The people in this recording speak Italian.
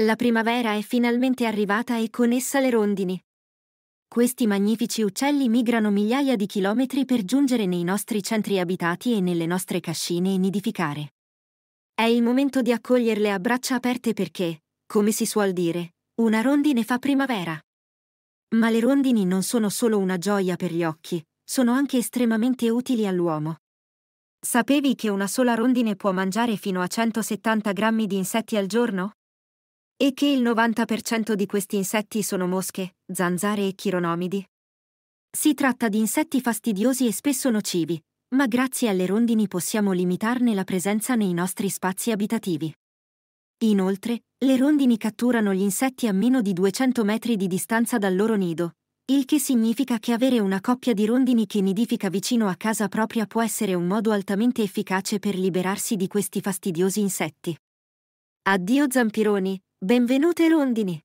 La primavera è finalmente arrivata e con essa le rondini. Questi magnifici uccelli migrano migliaia di chilometri per giungere nei nostri centri abitati e nelle nostre cascine e nidificare. È il momento di accoglierle a braccia aperte perché, come si suol dire, una rondine fa primavera. Ma le rondini non sono solo una gioia per gli occhi, sono anche estremamente utili all'uomo. Sapevi che una sola rondine può mangiare fino a 170 grammi di insetti al giorno? e che il 90% di questi insetti sono mosche, zanzare e chironomidi. Si tratta di insetti fastidiosi e spesso nocivi, ma grazie alle rondini possiamo limitarne la presenza nei nostri spazi abitativi. Inoltre, le rondini catturano gli insetti a meno di 200 metri di distanza dal loro nido, il che significa che avere una coppia di rondini che nidifica vicino a casa propria può essere un modo altamente efficace per liberarsi di questi fastidiosi insetti. Addio zampironi, Benvenute rondini!